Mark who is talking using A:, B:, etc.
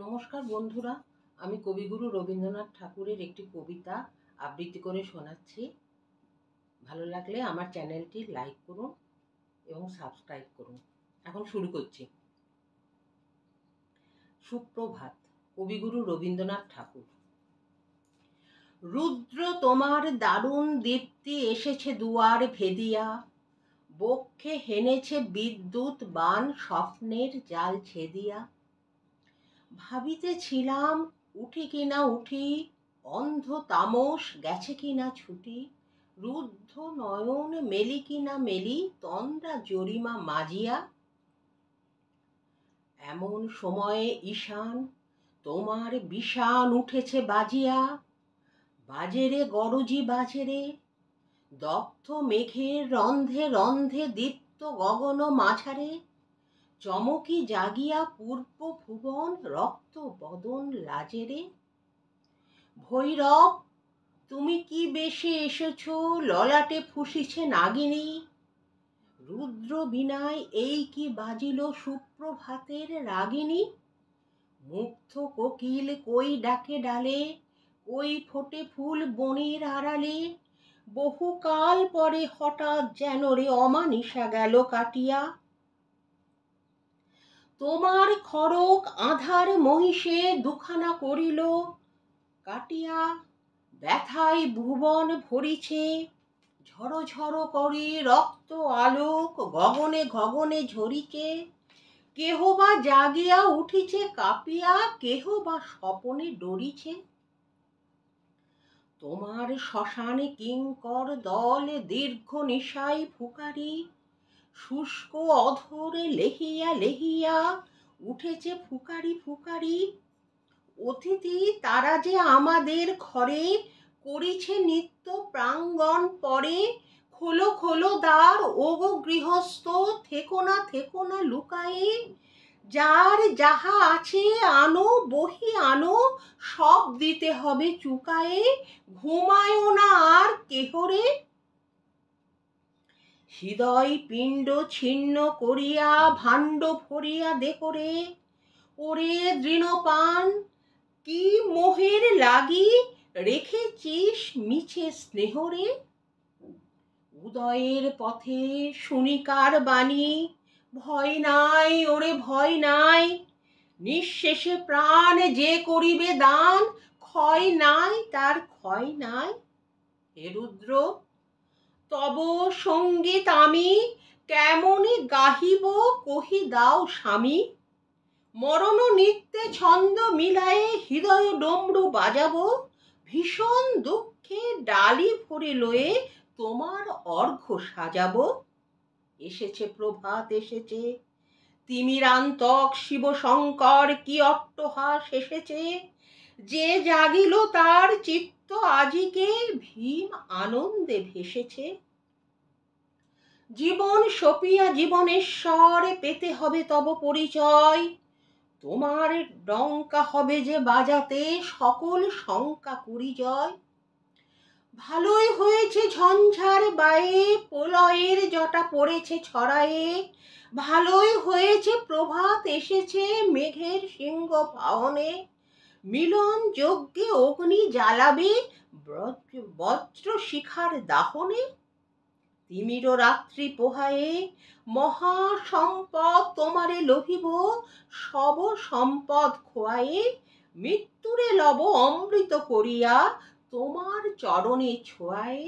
A: নমস্কার বন্ধুরা আমি কবিগুরু রবীন্দ্রনাথ ঠাকুরের একটি কবিতা আবৃত্তি করে শোনাচ্ছি ভালো লাগলে আমার চ্যানেলটি লাইক করুন এবং সাবস্ক্রাইব করুন এখন শুরু করছি সুপ্রভাত কবিগুরু রবীন্দ্রনাথ ঠাকুর রুদ্র তোমার দারুণ দীপ্তি এসেছে দুয়ার ভেদিয়া বক্ষে হেনেছে বিদ্যুৎ বান স্বপ্নের জাল ছেদিয়া ভাবিতেছিলাম উঠি কি না উঠি অন্ধ তামস গেছে কি না ছুটি রুদ্ধ নয়ন মেলি কি না মেলি তন্দ্রা জরিমা মাজিয়া এমন সময়ে ঈশান তোমার বিষান উঠেছে বাজিয়া বাজেরে গরজি বাজেরে দগ্ধ মেঘের রন্ধে রন্ধে দীপ্ত গগন মাঝারে চমকি জাগিয়া পূর্ব ভুবন রক্ত বদন লাজেরে ভৈরব তুমি কি বেশে এসেছ ললাটে ফুসিছে নাগিনী রুদ্র বিনায় এই কি বাজিল সুপ্রভাতের রাগিনী মুগ্ধ কোকিল কই ডাকে ডালে কই ফোটে ফুল বনের আড়ালে বহুকাল পরে হঠাৎ যেন রে অমানিসা গেল কাটিয়া তোমার খড়ক আধার মহিষে দুখানা করিল কাটিয়া ব্যথায় ভুবন ভরিছে ঝড়ো ঝড়ো করে রক্ত আলোক গগনে গগনে ঝরিছে কেহ বা জাগিয়া উঠিছে কাঁপিয়া কেহ বা স্বপনে ডরিছে তোমার শ্মশানে কিঙ্কর দল দীর্ঘ নিশায় ফুকারি শুষ্ক অধরে লেহিয়া লেহিয়া উঠেছে ফুকারি ফুকারি অতিথি তারা যে আমাদের ঘরে করিছে নিত্য প্রাঙ্গণ পরে খোলো খোলো দ্বার ওগো গৃহস্থ থেকো না থেকো না লুকায়ে যার যাহা আছে আনো বহি আনো সব দিতে হবে চুকায়ে ঘুমায়ও না আর কেহরে হৃদয় পিণ্ড ছিন্ন করিয়া ভাণ্ড ফরিয়া করে ওরে দৃঢ়পান কি মোহের লাগি রেখেছিস মিছে স্নেহরে উদয়ের পথে শুনিকার বাণী ভয় নাই ওরে ভয় নাই নিঃশেষে প্রাণ যে করিবে দান ক্ষয় নাই তার ক্ষয় নাই হে রুদ্র তব সঙ্গীত আমি কেমনি গাহিব কহি দাও স্বামী মরণ নিত্যে ছন্দ মিলায়ে হৃদয় ডমরু বাজাবো ভীষণ দুঃখে ডালি ভরে লয়ে তোমার অর্ঘ সাজাবো এসেছে প্রভাত এসেছে তিমিরান্তক শিবশঙ্কর কি অট্টহাস এসেছে যে জাগিল তার চিত্ত তো আজই কে ভীম আনন্দে ভেসেছে জীবন সপিয়া জীবনেশ্বর পেতে হবে তব পরিচয় তোমার ডঙ্কা হবে যে বাজাতে সকল শঙ্কা জয় ভালোই হয়েছে ঝঞ্ঝার বায়ে প্রলয়ের জটা পড়েছে ছড়ায়ে ভালোই হয়েছে প্রভাত এসেছে মেঘের সিংহ পাওনে মিলন যজ্ঞে অগ্নি জ্বালাবে বজ্র শিখার দাহনে তিমির রাত্রি পোহায়ে মহা সম্পদ তোমারে লভিব সব সম্পদ খোয়ায়ে মৃত্যুরে লব অমৃত করিয়া তোমার চরণে ছোঁয়ায়ে